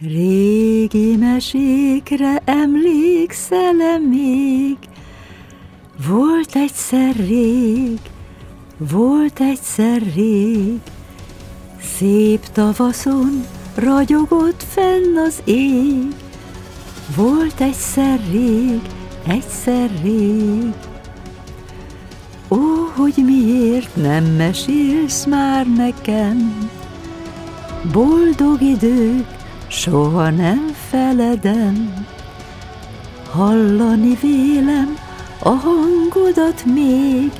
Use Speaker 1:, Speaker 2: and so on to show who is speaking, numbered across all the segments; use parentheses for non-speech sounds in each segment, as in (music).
Speaker 1: Régi mesékre emlékszel -e még? Volt egyszer rég, volt egyszer rég, Szép tavaszon ragyogott fenn az ég, Volt egyszer rég, egyszer rég. Ó, hogy miért nem mesélsz már nekem, Boldog idők, Soha nem feledem, hallani vélem a hangodat még,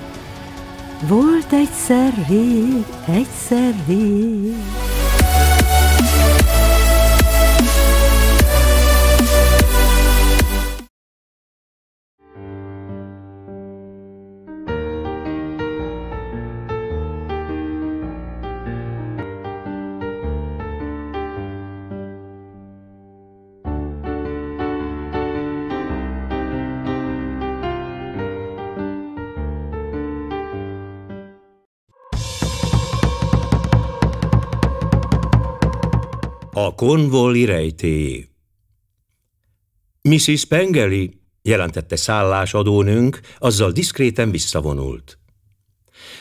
Speaker 1: volt egyszer rég, egyszer rég. A konvoli rejtély Mrs. Pengeli, jelentette szállásadónőnk, azzal diszkréten visszavonult.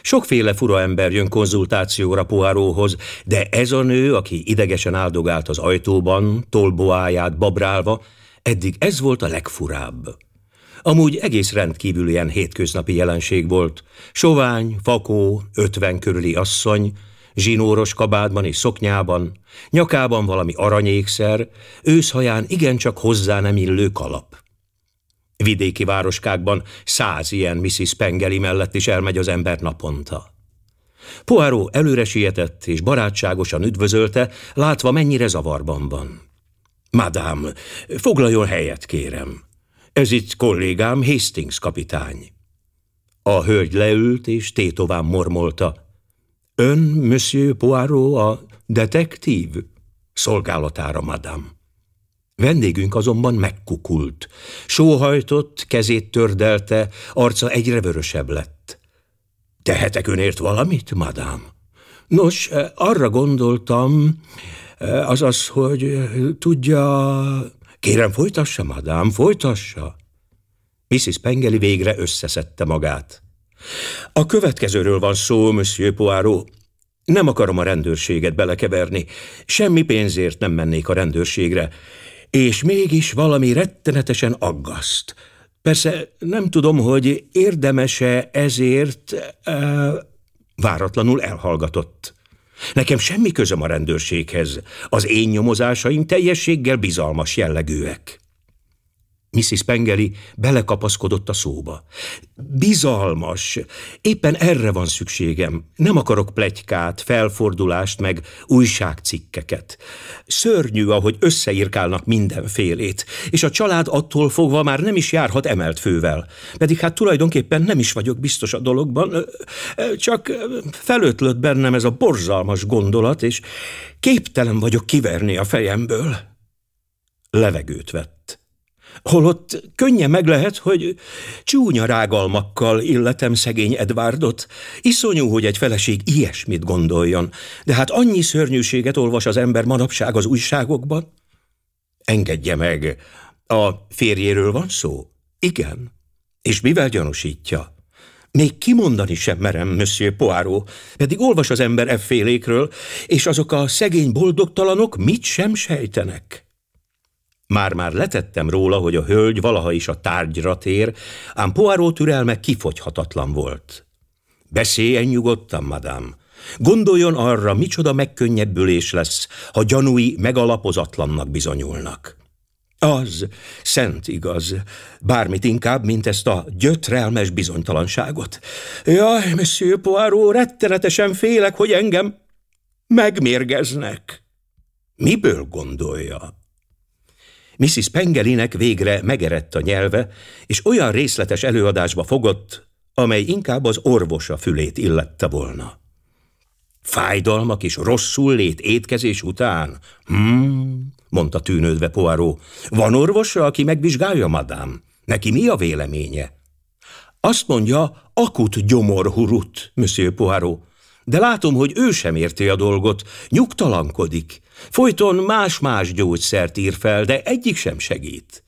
Speaker 1: Sokféle fura ember jön konzultációra Poáróhoz, de ez a nő, aki idegesen áldogált az ajtóban, tolboáját babrálva, eddig ez volt a legfurább. Amúgy egész rendkívül ilyen hétköznapi jelenség volt. Sovány, fakó, ötven körüli asszony, zsinóros kabádban és szoknyában, nyakában valami aranyékszer, őszhaján igencsak hozzá nem illő kalap. Vidéki városkákban száz ilyen Mrs. Pengeli mellett is elmegy az ember naponta. Poáró előre sietett és barátságosan üdvözölte, látva mennyire zavarban van. Madám, foglaljon helyet, kérem. Ez itt kollégám Hastings kapitány. A hölgy leült és tétován mormolta. Ön, Monsieur Poirot, a detektív? Szolgálatára, madame. Vendégünk azonban megkukult. Sóhajtott, kezét tördelte, arca egyre vörösebb lett. Tehetek önért valamit, madám? Nos, eh, arra gondoltam, eh, azaz, hogy eh, tudja... Kérem, folytassa, madám, folytassa. Mrs. Pengeli végre összeszedte magát. A következőről van szó, Monsieur Poirot. Nem akarom a rendőrséget belekeverni. Semmi pénzért nem mennék a rendőrségre. És mégis valami rettenetesen aggaszt. Persze nem tudom, hogy érdemese ezért... E, váratlanul elhallgatott. Nekem semmi közöm a rendőrséghez. Az én nyomozásaim teljességgel bizalmas jellegűek. Mrs. Pengeli belekapaszkodott a szóba. Bizalmas, éppen erre van szükségem. Nem akarok plegykát, felfordulást, meg újságcikkeket. Szörnyű, ahogy összeírkálnak mindenfélét, és a család attól fogva már nem is járhat emelt fővel. Pedig hát tulajdonképpen nem is vagyok biztos a dologban, csak felötlött bennem ez a borzalmas gondolat, és képtelen vagyok kiverni a fejemből. Levegőt vett. Holott könnyen meg lehet, hogy csúnya rágalmakkal illetem szegény Edvárdot. Iszonyú, hogy egy feleség ilyesmit gondoljon. De hát annyi szörnyűséget olvas az ember manapság az újságokban. Engedje meg, a férjéről van szó? Igen. És mivel gyanúsítja? Még kimondani sem merem, Monsieur Poirot, pedig olvas az ember effélékről, és azok a szegény boldogtalanok mit sem sejtenek. Már-már letettem róla, hogy a hölgy valaha is a tárgyra tér, ám Poirot türelme kifogyhatatlan volt. Beszéljen nyugodtan, madám. Gondoljon arra, micsoda megkönnyebbülés lesz, ha gyanúi megalapozatlannak bizonyulnak. Az, szent igaz, bármit inkább, mint ezt a gyötrelmes bizonytalanságot. Jaj, monsieur Poirot, rettenetesen félek, hogy engem megmérgeznek. Miből gondolja? Mrs. Pengelinek végre megerett a nyelve, és olyan részletes előadásba fogott, amely inkább az orvosa fülét illette volna. Fájdalmak és rosszul lét étkezés után? Hmm, mondta tűnődve Poirot. Van orvosa, aki megvizsgálja, madám? Neki mi a véleménye? Azt mondja, akut gyomorhurut, monsieur Poirot. De látom, hogy ő sem érti a dolgot, nyugtalankodik, Folyton más-más gyógyszert ír fel, de egyik sem segít.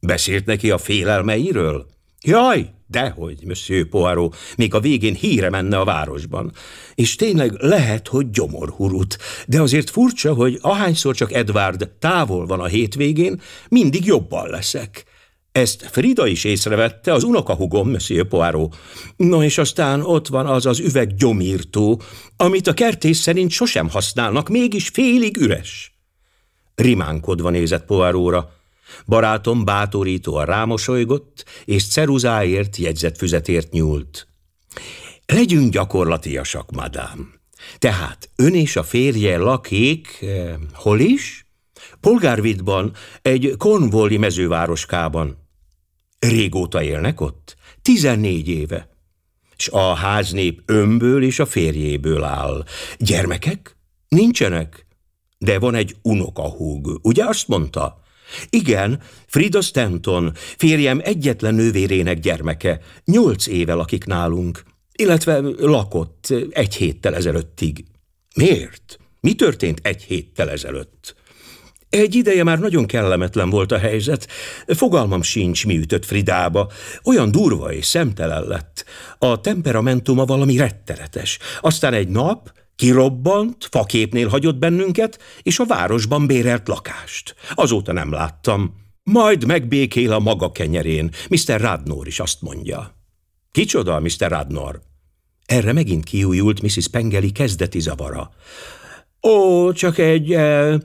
Speaker 1: Beszélt neki a félelmeiről? Jaj, dehogy, Monsieur Poirot, még a végén híre menne a városban. És tényleg lehet, hogy gyomorhurut, de azért furcsa, hogy ahányszor csak Edward távol van a hétvégén, mindig jobban leszek. Ezt Frida is észrevette, az unokahugom, Monsieur Poirot. No és aztán ott van az az üveg amit a kertész szerint sosem használnak, mégis félig üres. Rimánkodva nézett Poirotra. Barátom bátorítóan rámosolygott, és ceruzáért, füzetért nyúlt. Legyünk gyakorlatiasak, madám. Tehát ön és a férje lakik... Eh, hol is? Polgárvidban, egy konvoli mezővároskában. Régóta élnek ott? Tizennégy éve. és a háznép ömből és a férjéből áll. Gyermekek? Nincsenek. De van egy unokahúg, ugye azt mondta? Igen, Frida Stanton, férjem egyetlen nővérének gyermeke, nyolc éve lakik nálunk, illetve lakott egy héttel ezelőttig. Miért? Mi történt egy héttel ezelőtt? Egy ideje már nagyon kellemetlen volt a helyzet. Fogalmam sincs, mi ütött Fridába. Olyan durva és szemtelen lett. A temperamentuma valami retteretes. Aztán egy nap kirobbant, faképnél hagyott bennünket, és a városban bérelt lakást. Azóta nem láttam. Majd megbékél a maga kenyerén. Mr. Radnor is azt mondja. Kicsoda, Mr. Radnor? Erre megint kiújult Mrs. Pengeli kezdeti zavara. Ó, csak egy... Eh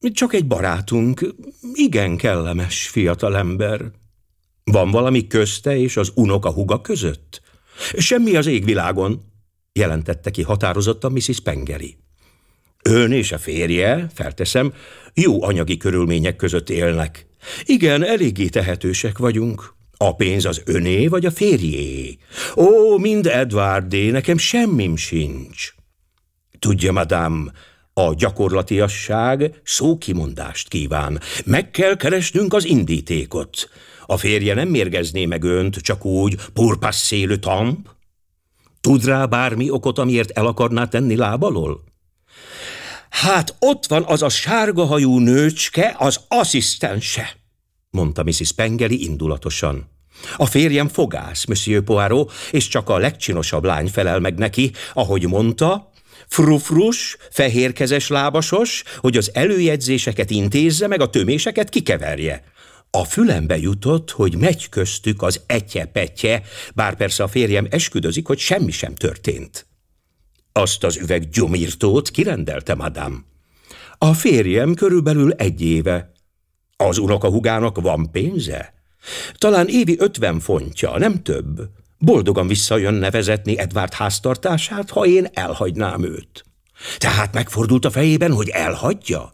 Speaker 1: csak egy barátunk, igen kellemes fiatalember. Van valami közte és az unoka huga között? Semmi az égvilágon, jelentette ki határozottan Mrs. Pengeri. Ön és a férje, felteszem, jó anyagi körülmények között élnek. Igen, eléggé tehetősek vagyunk. A pénz az öné vagy a férjé? Ó, mind Edwardé, nekem semmim sincs. Tudja, madám, a gyakorlatiasság szókimondást kíván. Meg kell keresnünk az indítékot. A férje nem mérgezné meg önt, csak úgy pour passer tamp. Tud rá bármi okot, amiért el akarná tenni lábalól? Hát ott van az a sárga hajú nőcske, az asszisztense, mondta Mrs. Pengeli indulatosan. A férjem fogász, Monsieur Poirot, és csak a legcsinosabb lány felel meg neki, ahogy mondta, frufrus, fehérkezes lábasos, hogy az előjegyzéseket intézze, meg a töméseket kikeverje. A fülembe jutott, hogy megy köztük az etje-petje, bár persze a férjem esküdözik, hogy semmi sem történt. Azt az üveg gyomírtót kirendelte, madám. A férjem körülbelül egy éve. Az unokahugának van pénze? Talán évi ötven fontja, nem több. Boldogan visszajönne vezetni Edward háztartását, ha én elhagynám őt. Tehát megfordult a fejében, hogy elhagyja?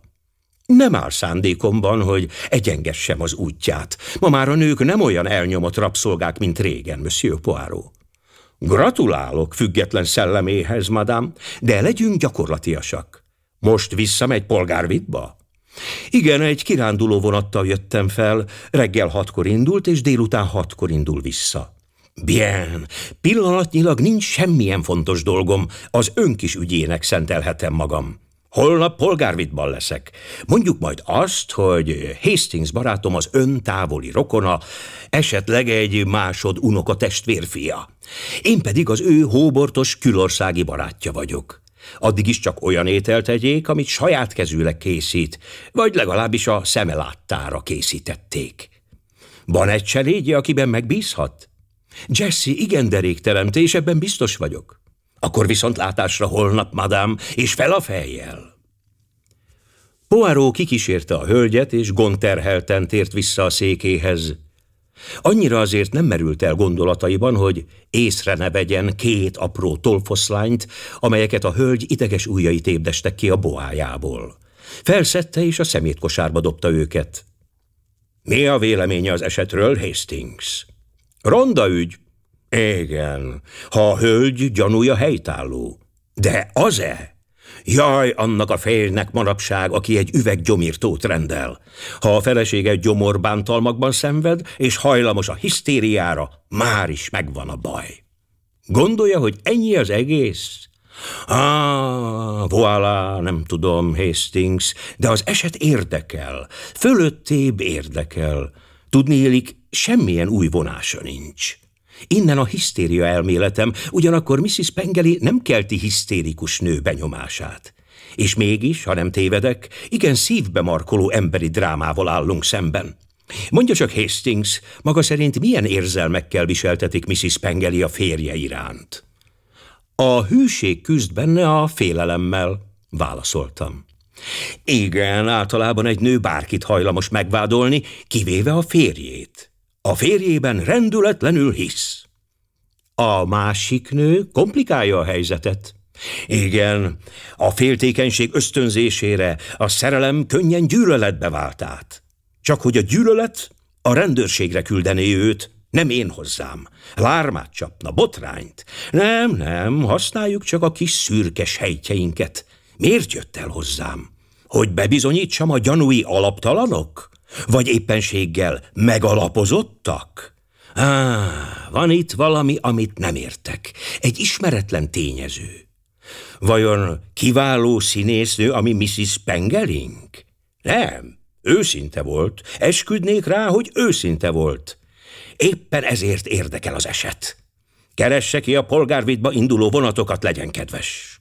Speaker 1: Nem áll szándékomban, hogy egyengessem az útját. Ma már a nők nem olyan elnyomott rabszolgák, mint régen, Monsieur Poirot. Gratulálok független szelleméhez, madám, de legyünk gyakorlatiasak. Most visszamegy polgárvidba? Igen, egy kiránduló vonattal jöttem fel, reggel hatkor indult, és délután hatkor indul vissza. Bien, pillanatnyilag nincs semmilyen fontos dolgom, az ön kis ügyének szentelhetem magam. Holnap polgárvitban leszek. Mondjuk majd azt, hogy Hastings barátom az ön távoli rokona, esetleg egy másod unoka testvérfia. Én pedig az ő hóbortos külországi barátja vagyok. Addig is csak olyan ételt tegyék, amit saját kezűleg készít, vagy legalábbis a szemeláttára készítették. Van egy cselédje, akiben megbízhat? Jesse igen deréktelen, és ebben biztos vagyok. Akkor viszont látásra holnap, madám, és fel a fejjel. Poirot kikísérte a hölgyet, és gondterhelten tért vissza a székéhez. Annyira azért nem merült el gondolataiban, hogy észre ne vegyen két apró tolfoszlányt, amelyeket a hölgy ideges ujjai tépdestek ki a boájából. Felszette és a szemétkosárba dobta őket. – Mi a véleménye az esetről, Hastings? – Ronda ügy? Igen. Ha a hölgy gyanúja helytálló. De az-e? Jaj, annak a férnek manapság, aki egy üveg rendel. Ha a felesége gyomorbántalmakban szenved, és hajlamos a hisztériára, már is megvan a baj. Gondolja, hogy ennyi az egész? Á, voilà, nem tudom, Hastings, de az eset érdekel, fölöttébb érdekel. Tudni élik, semmilyen új vonása nincs. Innen a hisztéria elméletem, ugyanakkor Mrs. Pengeli nem kelti hisztérikus nő benyomását. És mégis, ha nem tévedek, igen szívbe markoló emberi drámával állunk szemben. Mondja csak Hastings, maga szerint milyen érzelmekkel viseltetik Mrs. Pengeli a férje iránt? A hűség küzd benne a félelemmel, válaszoltam. Igen, általában egy nő bárkit hajlamos megvádolni, kivéve a férjét. A férjében rendületlenül hisz. A másik nő komplikálja a helyzetet. Igen, a féltékenység ösztönzésére a szerelem könnyen gyűlöletbe vált át. Csak hogy a gyűlölet a rendőrségre küldené őt, nem én hozzám. Lármát csapna, botrányt. Nem, nem, használjuk csak a kis szürkes helytjeinket. Miért jött el hozzám? Hogy bebizonyítsam a gyanúi alaptalanok? Vagy éppenséggel megalapozottak? Á, van itt valami, amit nem értek. Egy ismeretlen tényező. Vajon kiváló színésznő, ami Mrs. Pengeling? Nem, őszinte volt. Esküdnék rá, hogy őszinte volt. Éppen ezért érdekel az eset. Keresse ki a polgárvidba induló vonatokat, legyen kedves!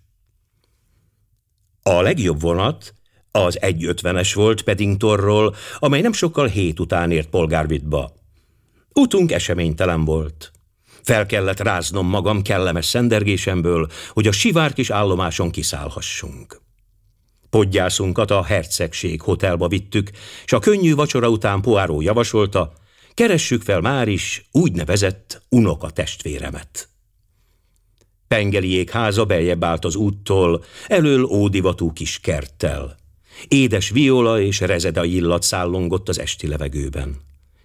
Speaker 1: A legjobb vonat az 1.50-es volt Peddingtonról, amely nem sokkal hét után ért polgárvitba. Utunk eseménytelen volt. Fel kellett ráznom magam kellemes szendergésemből, hogy a sivár kis állomáson kiszállhassunk. Podgyászunkat a hercegség hotelba vittük, és a könnyű vacsora után Poáró javasolta, keressük fel már is úgynevezett unoka testvéremet. Tengeliék háza beljebb állt az úttól, elől ódivatú kis kerttel. Édes viola és rezeda illat szállongott az esti levegőben.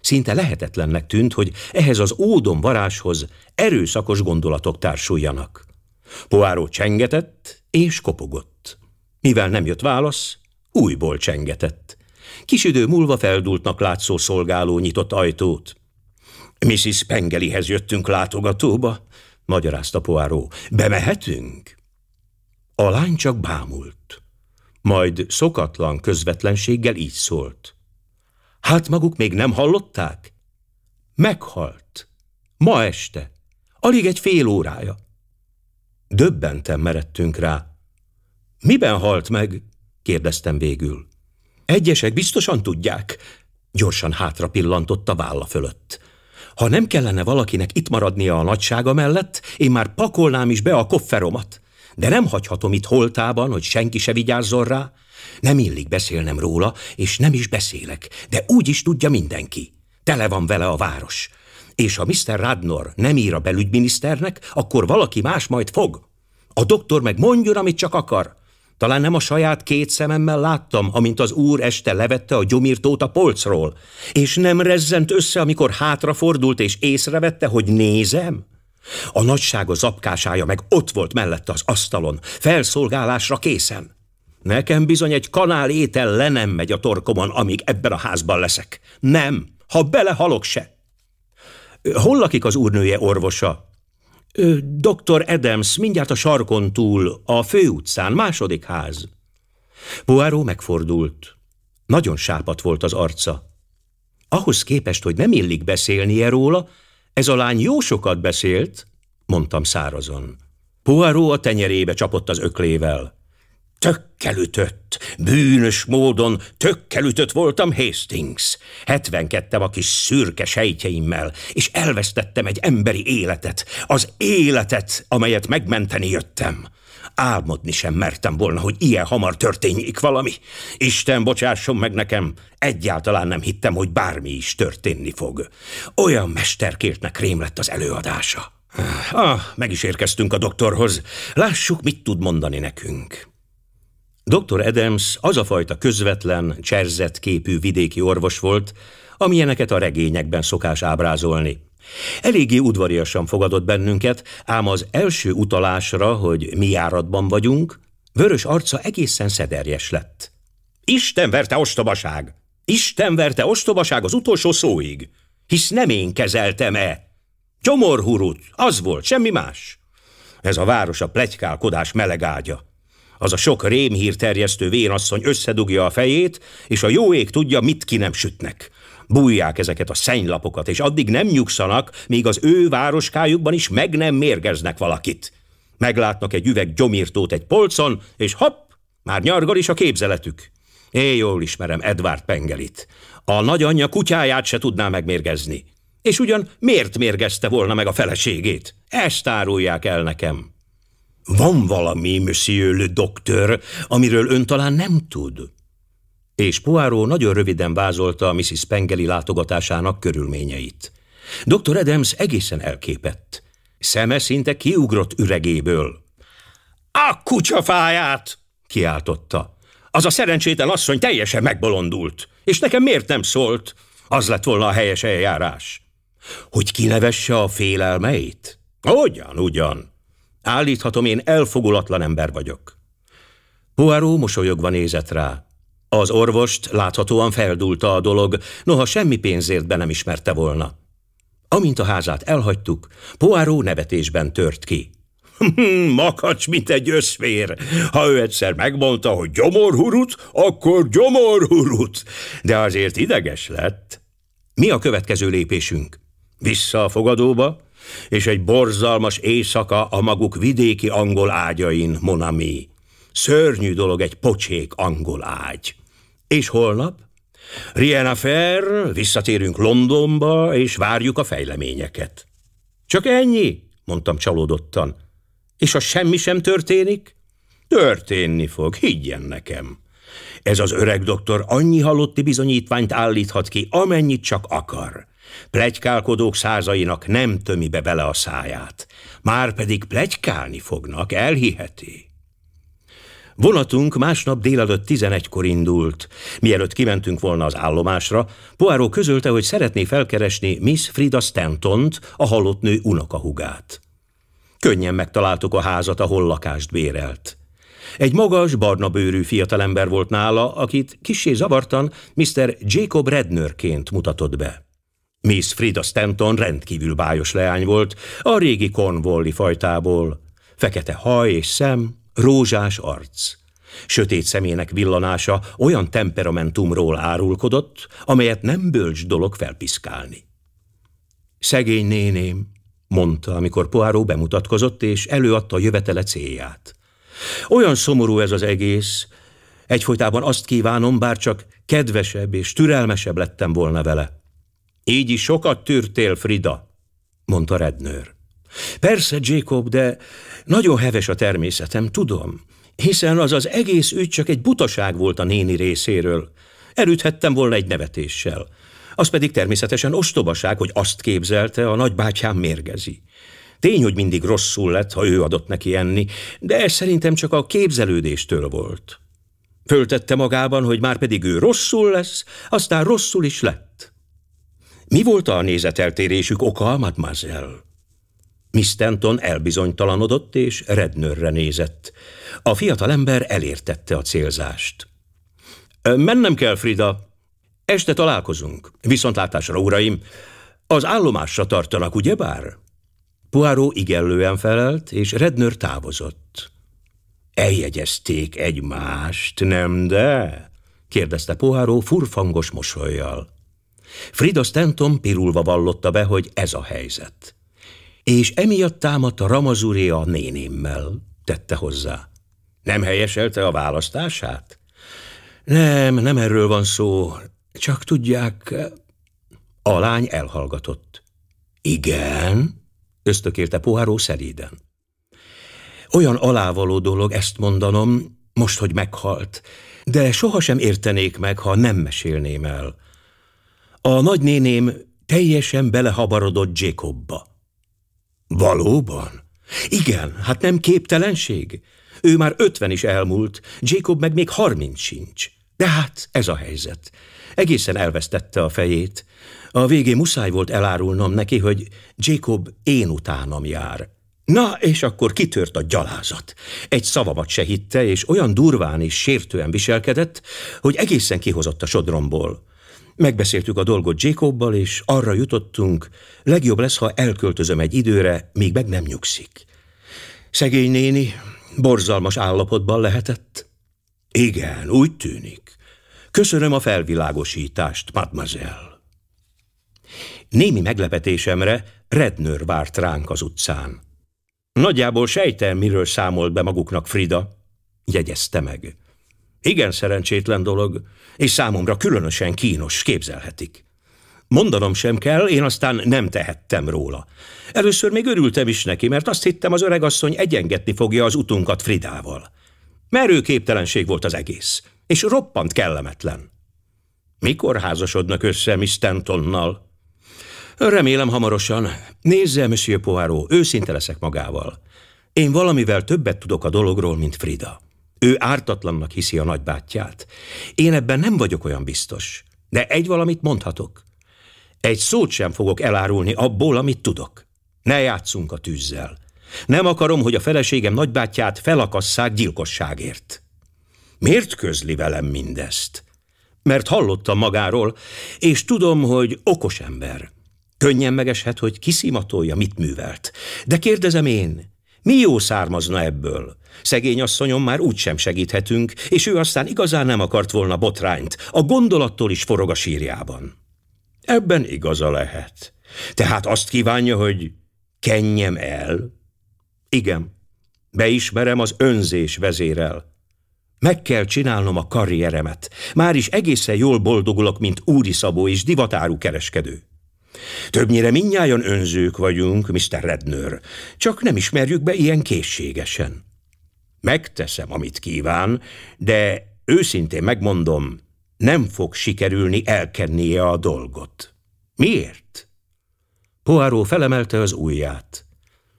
Speaker 1: Szinte lehetetlennek tűnt, hogy ehhez az ódon varáshoz erőszakos gondolatok társuljanak. Poáró csengetett és kopogott. Mivel nem jött válasz, újból csengetett. Kis idő múlva feldultnak látszó szolgáló nyitott ajtót. Mrs. Pengelihez jöttünk látogatóba, magyarázta Poáró. Bemehetünk? A lány csak bámult. Majd szokatlan közvetlenséggel így szólt. Hát maguk még nem hallották? Meghalt. Ma este. Alig egy fél órája. Döbbenten meredtünk rá. Miben halt meg? kérdeztem végül. Egyesek biztosan tudják. Gyorsan hátra pillantott a válla fölött. Ha nem kellene valakinek itt maradnia a nagysága mellett, én már pakolnám is be a kofferomat. De nem hagyhatom itt holtában, hogy senki se vigyázzon rá. Nem illik beszélnem róla, és nem is beszélek, de úgy is tudja mindenki. Tele van vele a város. És ha Mr. Radnor nem ír a belügyminiszternek, akkor valaki más majd fog. A doktor meg mondjon, amit csak akar. Talán nem a saját két szememmel láttam, amint az úr este levette a gyomirtót a polcról, és nem rezzent össze, amikor hátrafordult és észrevette, hogy nézem? A nagyságos zapkásája meg ott volt mellette az asztalon, felszolgálásra készen. Nekem bizony egy kanál étel le nem megy a torkomon, amíg ebben a házban leszek. Nem, ha belehalok se. Hol lakik az úrnője orvosa? Dr. Adams, mindjárt a sarkon túl, a főutcán, második ház. Poirot megfordult. Nagyon sápat volt az arca. Ahhoz képest, hogy nem illik beszélnie róla, ez a lány jó sokat beszélt, mondtam szárazon. Poirot a tenyerébe csapott az öklével. Tökkelütött, bűnös módon tökkelütött voltam Hastings. Hetvenkedtem a kis szürke sejtjeimmel, és elvesztettem egy emberi életet, az életet, amelyet megmenteni jöttem. Álmodni sem mertem volna, hogy ilyen hamar történjék valami. Isten bocsásson meg nekem, egyáltalán nem hittem, hogy bármi is történni fog. Olyan mesterkértnek rém lett az előadása. Ah, meg is érkeztünk a doktorhoz. Lássuk, mit tud mondani nekünk. Dr. Adams az a fajta közvetlen, cserzett képű vidéki orvos volt, amilyeneket a regényekben szokás ábrázolni. Eléggé udvariasan fogadott bennünket, ám az első utalásra, hogy mi járatban vagyunk, vörös arca egészen szederjes lett. Isten verte ostobaság! Isten verte ostobaság az utolsó szóig! Hisz nem én kezeltem-e? Gyomorhurut, az volt, semmi más. Ez a város a plegykálkodás melegágya. Az a sok rémhír terjesztő vénasszony összedugja a fejét, és a jó ég tudja, mit ki nem sütnek. Bújják ezeket a szennylapokat, és addig nem nyugszanak, míg az ő városkájukban is meg nem mérgeznek valakit. Meglátnak egy üveg gyomírtót egy polcon, és hopp, már nyargal is a képzeletük. Én jól ismerem Edward Pengelit. A nagyanyja kutyáját se tudná megmérgezni. És ugyan miért mérgezte volna meg a feleségét? Ezt árulják el nekem. Van valami, monsieur le docteur, amiről ön talán nem tud. És Poirot nagyon röviden vázolta a Mrs. Pengeli látogatásának körülményeit. Dr. Adams egészen elképett. Szeme szinte kiugrott üregéből. A kutyafáját! kiáltotta. Az a szerencsétlen asszony teljesen megbolondult. És nekem miért nem szólt? Az lett volna a helyes eljárás. Hogy kinevesse a félelmeit? Ugyan, ugyan. Állíthatom, én elfogulatlan ember vagyok. Poirot mosolyogva nézett rá. Az orvost láthatóan feldulta a dolog, noha semmi pénzért be nem ismerte volna. Amint a házát elhagytuk, Poirot nevetésben tört ki. (laughs) Makacs, mint egy összvér. Ha ő egyszer megmondta, hogy gyomorhurut, akkor gyomorhurut. De azért ideges lett. Mi a következő lépésünk? Vissza a fogadóba, és egy borzalmas éjszaka a maguk vidéki angol ágyain, Monami. Szörnyű dolog egy pocsék angol ágy. És holnap? Rien affaire, visszatérünk Londonba, és várjuk a fejleményeket. Csak ennyi? mondtam csalódottan. És ha semmi sem történik? Történni fog, higgyen nekem. Ez az öreg doktor annyi halotti bizonyítványt állíthat ki, amennyit csak akar. Plegykálkodók százainak nem tömi be bele a száját. Már pedig plegykálni fognak, elhiheti. Vonatunk másnap délelőtt 11-kor indult. Mielőtt kimentünk volna az állomásra, Poáró közölte, hogy szeretné felkeresni Miss Frida stanton a halott nő unokahugát. Könnyen megtaláltuk a házat, ahol lakást bérelt. Egy magas, barna bőrű fiatalember volt nála, akit kissé zavartan Mr. Jacob Rednerként mutatott be. Miss Frida Stanton rendkívül bájos leány volt, a régi konvolli fajtából. Fekete haj és szem, rózsás arc. Sötét szemének villanása olyan temperamentumról árulkodott, amelyet nem bölcs dolog felpiszkálni. Szegény néném, mondta, amikor Poirot bemutatkozott, és előadta a jövetele célját. Olyan szomorú ez az egész, egyfolytában azt kívánom, bár csak kedvesebb és türelmesebb lettem volna vele. Így is sokat tűrtél, Frida, mondta Rednőr. Persze, Jacob, de nagyon heves a természetem, tudom, hiszen az az egész ügy csak egy butaság volt a néni részéről. Elüthettem volna egy nevetéssel. Az pedig természetesen ostobaság, hogy azt képzelte, a nagybátyám mérgezi. Tény, hogy mindig rosszul lett, ha ő adott neki enni, de ez szerintem csak a képzelődéstől volt. Föltette magában, hogy már pedig ő rosszul lesz, aztán rosszul is lett. Mi volt a nézeteltérésük oka, mademoiselle? Miss Stanton elbizonytalanodott és Rednőrre nézett. A fiatalember elértette a célzást. Mennem kell, Frida. Este találkozunk. Viszontlátásra, uraim. Az állomásra tartanak, ugyebár? Poirot igellően felelt, és Rednör távozott. Eljegyezték egymást, nem de? kérdezte Poirot furfangos mosolyjal. Frida Stanton pirulva vallotta be, hogy ez a helyzet. És emiatt támadt Ramazuri a nénémmel, tette hozzá. Nem helyeselte a választását? Nem, nem erről van szó, csak tudják... A lány elhallgatott. Igen? ösztökélte poháró szeríden. Olyan alávaló dolog ezt mondanom, most, hogy meghalt, de sohasem értenék meg, ha nem mesélném el – a nagynéném teljesen belehabarodott Jacobba. Valóban? Igen, hát nem képtelenség. Ő már ötven is elmúlt, Jacob meg még harminc sincs. De hát ez a helyzet. Egészen elvesztette a fejét. A végén muszáj volt elárulnom neki, hogy Jacob én utánam jár. Na, és akkor kitört a gyalázat. Egy szavamat se hitte, és olyan durván és sértően viselkedett, hogy egészen kihozott a sodromból. Megbeszéltük a dolgot Jacobbal, és arra jutottunk, legjobb lesz, ha elköltözöm egy időre, még meg nem nyugszik. Szegény néni borzalmas állapotban lehetett. Igen, úgy tűnik. Köszönöm a felvilágosítást, mademoiselle. Némi meglepetésemre Rednőr várt ránk az utcán. Nagyjából sejtem, miről számolt be maguknak Frida, jegyezte meg. Igen szerencsétlen dolog, és számomra különösen kínos, képzelhetik. Mondanom sem kell, én aztán nem tehettem róla. Először még örültem is neki, mert azt hittem az öregasszony egyengetni fogja az utunkat Fridával. Merő képtelenség volt az egész, és roppant kellemetlen. Mikor házasodnak össze Miss Stantonnal? Remélem hamarosan. Nézze, Monsieur Poirot, őszinte leszek magával. Én valamivel többet tudok a dologról, mint Frida. Ő ártatlannak hiszi a nagybátyját. Én ebben nem vagyok olyan biztos, de egy valamit mondhatok. Egy szót sem fogok elárulni abból, amit tudok. Ne játszunk a tűzzel. Nem akarom, hogy a feleségem nagybátyját felakasszák gyilkosságért. Miért közli velem mindezt? Mert hallottam magáról, és tudom, hogy okos ember. Könnyen megeshet, hogy kiszimatolja, mit művelt. De kérdezem én, mi jó származna ebből? Szegény asszonyom már úgy sem segíthetünk, és ő aztán igazán nem akart volna botrányt, a gondolattól is forog a sírjában. Ebben igaza lehet. Tehát azt kívánja, hogy kenjem el? Igen, beismerem az önzés vezérel. Meg kell csinálnom a karrieremet. Már is egészen jól boldogulok, mint úri szabó és divatáru kereskedő. Többnyire minnyáján önzők vagyunk, Mr. Rednőr, csak nem ismerjük be ilyen készségesen. Megteszem, amit kíván, de őszintén megmondom, nem fog sikerülni elkennie a dolgot. Miért? Poáró felemelte az ujját.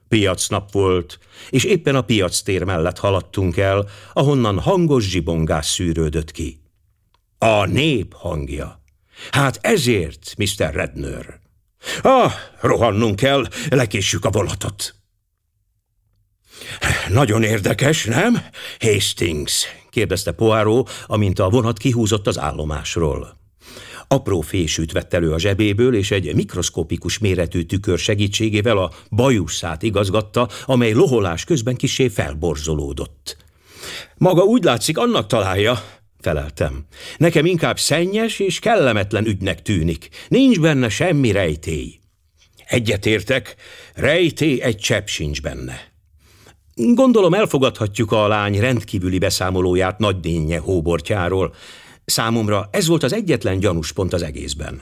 Speaker 1: Piacnap volt, és éppen a piac tér mellett haladtunk el, ahonnan hangos zsibongás szűrődött ki. A nép hangja. Hát ezért, Mr. Redner. Ah, rohannunk kell, lekéssük a vonatot. Nagyon érdekes, nem? Hastings, kérdezte Poáró, amint a vonat kihúzott az állomásról. Apró fésűt vett elő a zsebéből, és egy mikroszkopikus méretű tükör segítségével a bajuszát igazgatta, amely loholás közben kisé felborzolódott. Maga úgy látszik, annak találja, feleltem. Nekem inkább szennyes és kellemetlen ügynek tűnik. Nincs benne semmi rejtély. Egyetértek, rejtély egy csepp sincs benne. Gondolom elfogadhatjuk a lány rendkívüli beszámolóját nagydénye hóbortjáról. Számomra ez volt az egyetlen gyanús pont az egészben.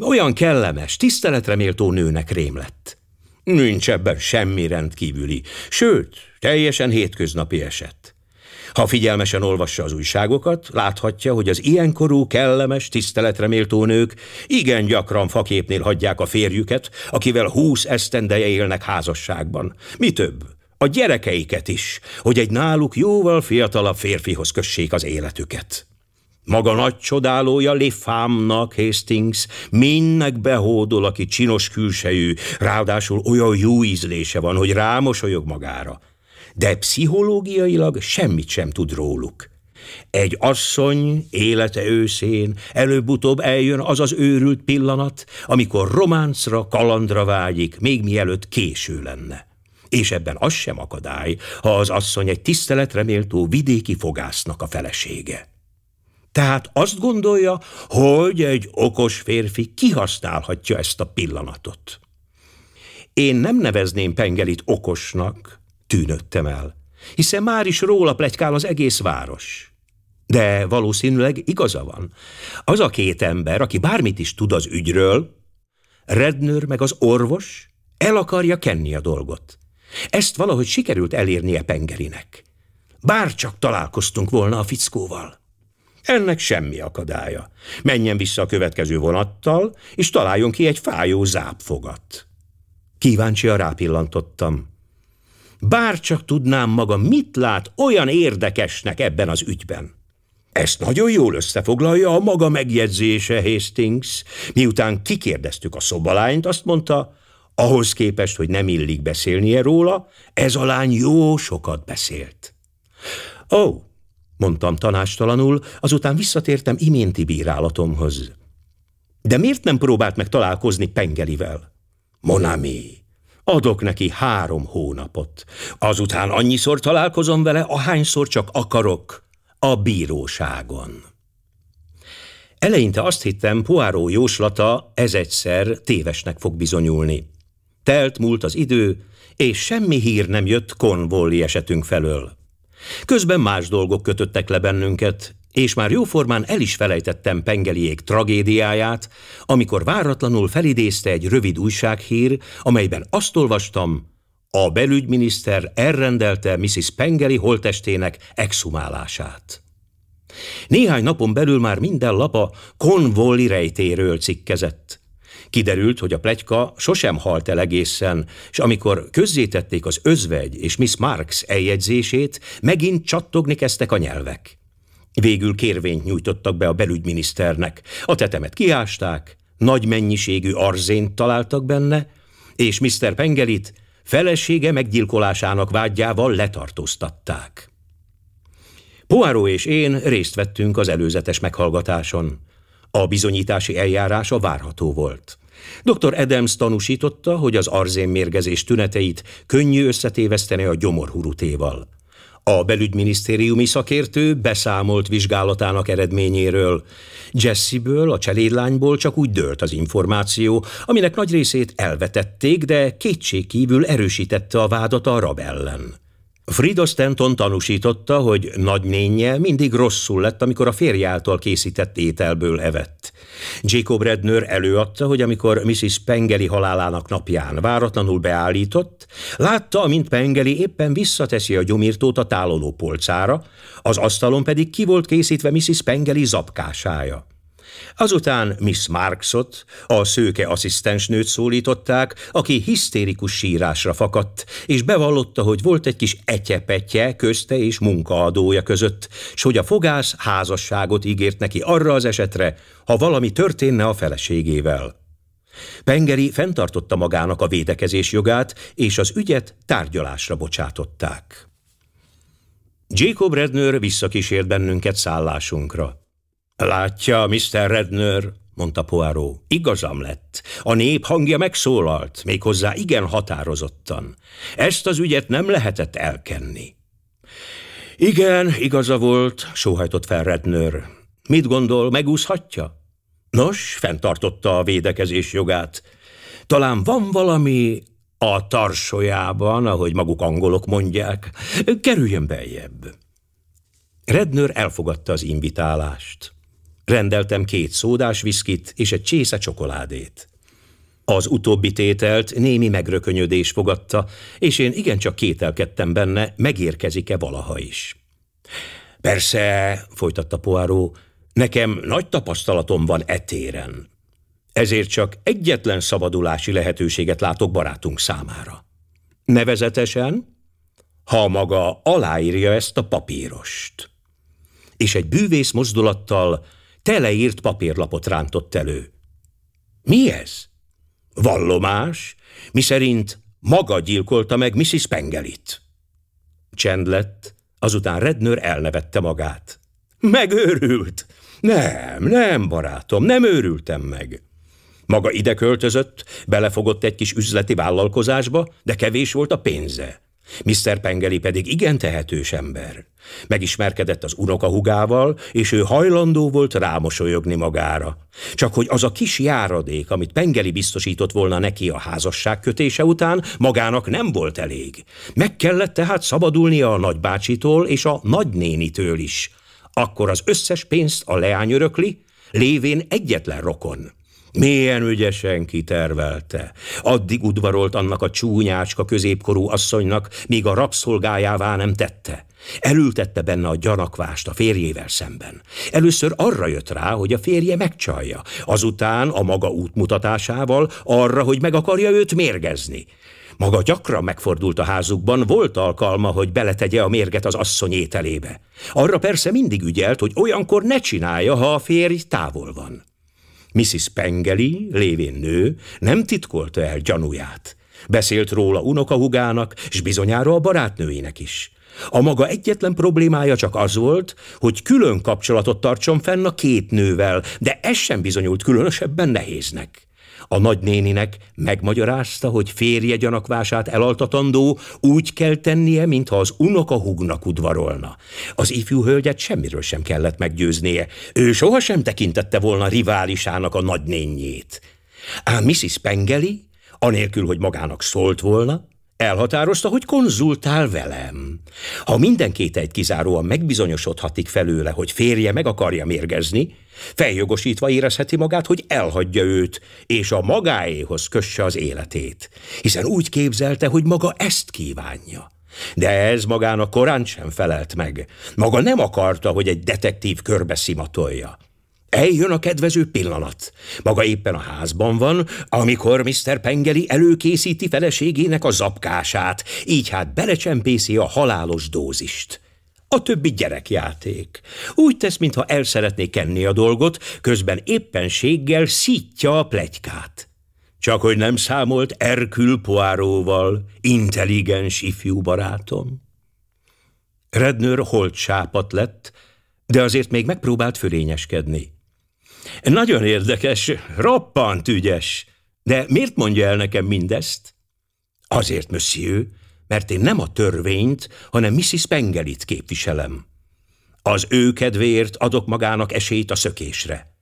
Speaker 1: Olyan kellemes, tiszteletreméltó nőnek rém lett. Nincs ebben semmi rendkívüli, sőt, teljesen hétköznapi eset. Ha figyelmesen olvassa az újságokat, láthatja, hogy az ilyenkorú, kellemes, tiszteletreméltó nők igen gyakran faképnél hagyják a férjüket, akivel húsz esztendeje élnek házasságban. Mi több, a gyerekeiket is, hogy egy náluk jóval fiatalabb férfihoz kössék az életüket. Maga nagy csodálója Lifámnak, Hastings, mindnek behódol, aki csinos külsejű, ráadásul olyan jó ízlése van, hogy rámosolyog magára. De pszichológiailag semmit sem tud róluk. Egy asszony élete őszén előbb-utóbb eljön az az őrült pillanat, amikor románcra, kalandra vágyik, még mielőtt késő lenne. És ebben az sem akadály, ha az asszony egy tiszteletreméltó vidéki fogásznak a felesége. Tehát azt gondolja, hogy egy okos férfi kihasználhatja ezt a pillanatot. Én nem nevezném Pengelit okosnak, tűnöttem el, hiszen már is róla plegykál az egész város. De valószínűleg igaza van. Az a két ember, aki bármit is tud az ügyről, Rednőr meg az orvos, el akarja kenni a dolgot. Ezt valahogy sikerült elérnie Pengerinek. Bár csak találkoztunk volna a fickóval. Ennek semmi akadálya. Menjen vissza a következő vonattal, és találjon ki egy fájó zápfogat. Kíváncsian rápillantottam. Bár csak tudnám maga mit lát olyan érdekesnek ebben az ügyben. Ezt nagyon jól összefoglalja a maga megjegyzése, Hastings. Miután kikérdeztük a szobalányt, azt mondta, ahhoz képest, hogy nem illik beszélnie róla, ez a lány jó sokat beszélt. Ó, oh, mondtam tanástalanul, azután visszatértem iménti bírálatomhoz. De miért nem próbált meg találkozni Pengelivel? Monami, adok neki három hónapot. Azután annyiszor találkozom vele, ahányszor csak akarok, a bíróságon. Eleinte azt hittem, Poirot jóslata ez egyszer tévesnek fog bizonyulni telt múlt az idő, és semmi hír nem jött konvolli esetünk felől. Közben más dolgok kötöttek le bennünket, és már jóformán el is felejtettem Pengeliék tragédiáját, amikor váratlanul felidézte egy rövid újsághír, amelyben azt olvastam, a belügyminiszter elrendelte Mrs. Pengeli holtestének exhumálását. Néhány napon belül már minden lapa konvolli rejtéről cikkezett. Kiderült, hogy a plegyka sosem halt el egészen, és amikor közzétették az özvegy és Miss Marx eljegyzését, megint csattogni kezdtek a nyelvek. Végül kérvényt nyújtottak be a belügyminiszternek. A tetemet kiásták, nagy mennyiségű arzént találtak benne, és Mr. Pengelit felesége meggyilkolásának vágyával letartóztatták. Poirot és én részt vettünk az előzetes meghallgatáson. A bizonyítási eljárása várható volt. Dr. Adams tanúsította, hogy az arzénmérgezés tüneteit könnyű összetéveszteni a gyomorhurutéval. A belügyminisztériumi szakértő beszámolt vizsgálatának eredményéről. Jessiből, a cselédlányból csak úgy dőlt az információ, aminek nagy részét elvetették, de kétség kívül erősítette a vádat a rab ellen. Frida Stanton tanúsította, hogy nagynénje mindig rosszul lett, amikor a férje által készített ételből evett. Jacob Rednőr előadta, hogy amikor Mrs. Pengeli halálának napján váratlanul beállított, látta, amint Pengeli éppen visszateszi a gyomírtót a táloló polcára, az asztalon pedig ki volt készítve Mrs. Pengeli zapkásája. Azután Miss Marksot, a szőke asszisztensnőt szólították, aki hisztérikus sírásra fakadt, és bevallotta, hogy volt egy kis etyepetje közte és munkaadója között, s hogy a fogász házasságot ígért neki arra az esetre, ha valami történne a feleségével. Pengeri fenntartotta magának a védekezés jogát, és az ügyet tárgyalásra bocsátották. Jacob Rednőr visszakísért bennünket szállásunkra. Látja, Mr. Redner, mondta Poáró, igazam lett. A nép hangja megszólalt, méghozzá igen határozottan. Ezt az ügyet nem lehetett elkenni. Igen, igaza volt, sóhajtott fel Redner. Mit gondol, megúszhatja? Nos, fenntartotta a védekezés jogát. Talán van valami a tarsójában, ahogy maguk angolok mondják. Kerüljön beljebb. Redner elfogadta az invitálást. Rendeltem két szódás viszkit és egy csésze csokoládét. Az utóbbi tételt némi megrökönyödés fogadta, és én igencsak kételkedtem benne, megérkezik-e valaha is. Persze, folytatta Poáró, nekem nagy tapasztalatom van etéren. Ezért csak egyetlen szabadulási lehetőséget látok barátunk számára. Nevezetesen, ha maga aláírja ezt a papírost. És egy bűvész mozdulattal teleírt papírlapot rántott elő. Mi ez? Vallomás, miszerint maga gyilkolta meg Mrs. Pengelit. Csend lett, azután Rednőr elnevette magát. Megőrült! Nem, nem, barátom, nem őrültem meg. Maga ide költözött, belefogott egy kis üzleti vállalkozásba, de kevés volt a pénze. Mr. Pengeli pedig igen tehetős ember. Megismerkedett az unokahugával, és ő hajlandó volt rámosolyogni magára. Csak hogy az a kis járadék, amit Pengeli biztosított volna neki a házasság kötése után, magának nem volt elég. Meg kellett tehát szabadulnia a nagybácsitól és a nagynénitől is. Akkor az összes pénzt a leány örökli, lévén egyetlen rokon. Milyen ügyesen kitervelte. Addig udvarolt annak a csúnyácska középkorú asszonynak, míg a rabszolgájává nem tette. Elültette benne a gyanakvást a férjével szemben. Először arra jött rá, hogy a férje megcsalja, azután a maga útmutatásával arra, hogy meg akarja őt mérgezni. Maga gyakran megfordult a házukban, volt alkalma, hogy beletegye a mérget az asszony ételébe. Arra persze mindig ügyelt, hogy olyankor ne csinálja, ha a férj távol van. Mrs. Pengeli, lévén nő, nem titkolta el gyanúját. Beszélt róla unokahugának, s bizonyára a barátnőinek is. A maga egyetlen problémája csak az volt, hogy külön kapcsolatot tartson fenn a két nővel, de ez sem bizonyult különösebben nehéznek. A nagynéninek megmagyarázta, hogy férje gyanakvását elaltatandó úgy kell tennie, mintha az unoka húgnak udvarolna. Az ifjú hölgyet semmiről sem kellett meggyőznie. Ő sohasem tekintette volna riválisának a nagynényét. Ám Mrs. Pengeli, anélkül, hogy magának szólt volna, Elhatározta, hogy konzultál velem. Ha minden kételyt kizáróan megbizonyosodhatik felőle, hogy férje meg akarja mérgezni, feljogosítva érezheti magát, hogy elhagyja őt, és a magáéhoz kösse az életét, hiszen úgy képzelte, hogy maga ezt kívánja. De ez magának korán sem felelt meg. Maga nem akarta, hogy egy detektív körbe szimatolja. Eljön a kedvező pillanat. Maga éppen a házban van, amikor Mr. Pengeli előkészíti feleségének a zapkását, így hát belecsempészi a halálos dózist. A többi gyerekjáték. Úgy tesz, mintha el szeretné kenni a dolgot, közben éppenséggel szítja a plegykát. Csak hogy nem számolt Erkül Poáróval, intelligens ifjú barátom. Rednőr holt sápat lett, de azért még megpróbált fölényeskedni. Nagyon érdekes, roppant ügyes. De miért mondja el nekem mindezt? Azért, monsieur, mert én nem a törvényt, hanem Mrs. Spengelit képviselem. Az ő kedvéért adok magának esélyt a szökésre.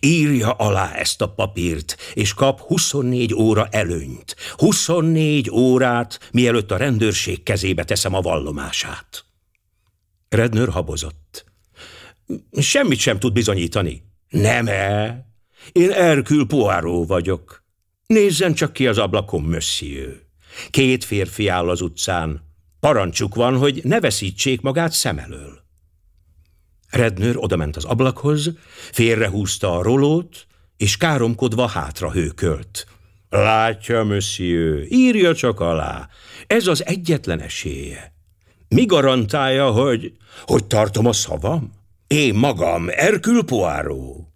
Speaker 1: Írja alá ezt a papírt, és kap 24 óra előnyt. 24 órát, mielőtt a rendőrség kezébe teszem a vallomását. Rednőr habozott. Semmit sem tud bizonyítani. Nem-e? Én Erkül Poáró vagyok. Nézzen csak ki az ablakon, monsieur. Két férfi áll az utcán. Parancsuk van, hogy ne veszítsék magát szem elől. Rednőr odament az ablakhoz, félrehúzta a rolót, és káromkodva hátra hőkölt. Látja, monsieur, írja csak alá. Ez az egyetlen esélye. Mi garantálja, hogy... Hogy tartom a szavam? Én magam, Erkül Poáró.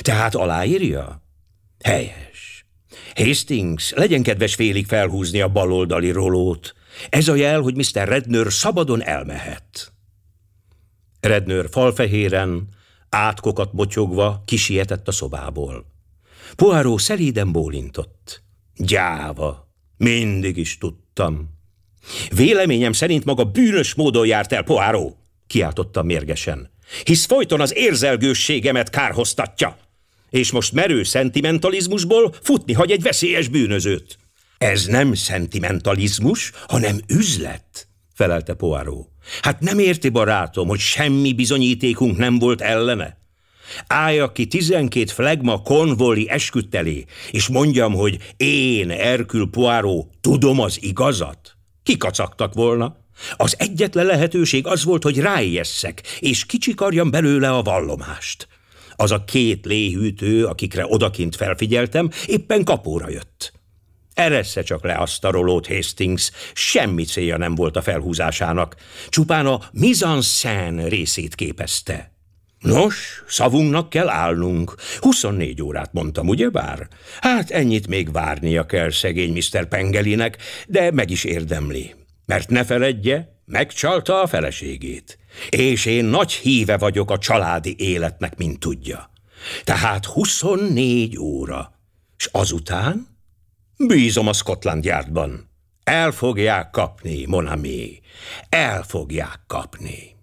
Speaker 1: Tehát aláírja? Helyes. Hastings, legyen kedves félig felhúzni a baloldali rolót. Ez a jel, hogy Mr. Rednör szabadon elmehet. Rednör falfehéren, átkokat motyogva kisietett a szobából. Poáró szelíden bólintott. Gyáva, mindig is tudtam. Véleményem szerint maga bűnös módon járt el, Poáró, kiáltotta mérgesen hisz folyton az érzelgősségemet kárhoztatja, és most merő szentimentalizmusból futni hagy egy veszélyes bűnözőt. Ez nem szentimentalizmus, hanem üzlet, felelte Poáró. Hát nem érti, barátom, hogy semmi bizonyítékunk nem volt ellene? Állja ki tizenkét flegma konvoli esküttelé, és mondjam, hogy én, Erkül Poáró, tudom az igazat? Kikacagtak volna. Az egyetlen lehetőség az volt, hogy ráijesszek, és kicsikarjam belőle a vallomást. Az a két léhűtő, akikre odakint felfigyeltem, éppen kapóra jött. Eressze csak le azt a rolót Hastings, semmi célja nem volt a felhúzásának, csupán a mizanszán részét képezte. Nos, szavunknak kell állnunk. 24 órát mondtam, ugyebár? Hát ennyit még várnia kell szegény Mr. Pengelinek, de meg is érdemli mert ne feledje, megcsalta a feleségét. És én nagy híve vagyok a családi életnek, mint tudja. Tehát 24 óra. És azután? Bízom a Scotland Yardban. El fogják kapni, Monami. El fogják kapni.